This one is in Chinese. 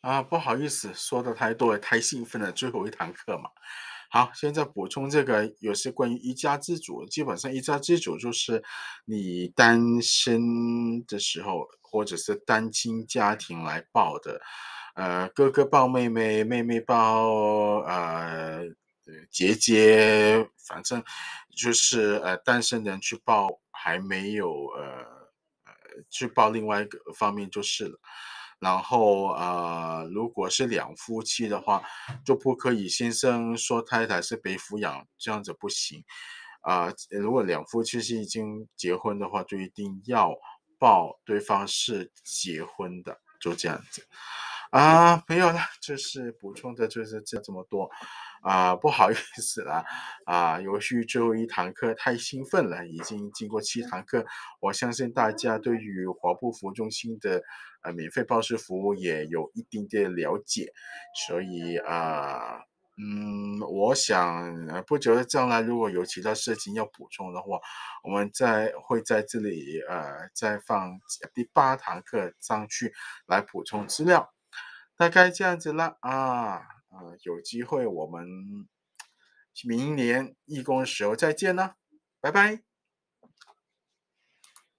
啊，不好意思，说的太多了，太兴奋了。最后一堂课嘛，好，现在补充这个，有些关于一家之主，基本上一家之主就是你单身的时候，或者是单亲家庭来报的，呃，哥哥抱妹妹，妹妹抱呃姐姐，反正就是呃单身人去报，还没有呃呃去报另外一个方面就是了。然后，呃，如果是两夫妻的话，就不可以先生说太太是被抚养，这样子不行。啊，如果两夫妻是已经结婚的话，就一定要报对方是结婚的，就这样子。啊，没有了，就是补充的，就是这这么多，啊，不好意思了，啊，由于最后一堂课太兴奋了，已经经过七堂课，我相信大家对于华埠服务中心的呃免费报税服务也有一定的了解，所以啊，嗯，我想不久的将来如果有其他事情要补充的话，我们再会在这里呃再放第八堂课上去来补充资料。大概这样子了啊，呃，有机会我们明年义工时候再见啦，拜拜。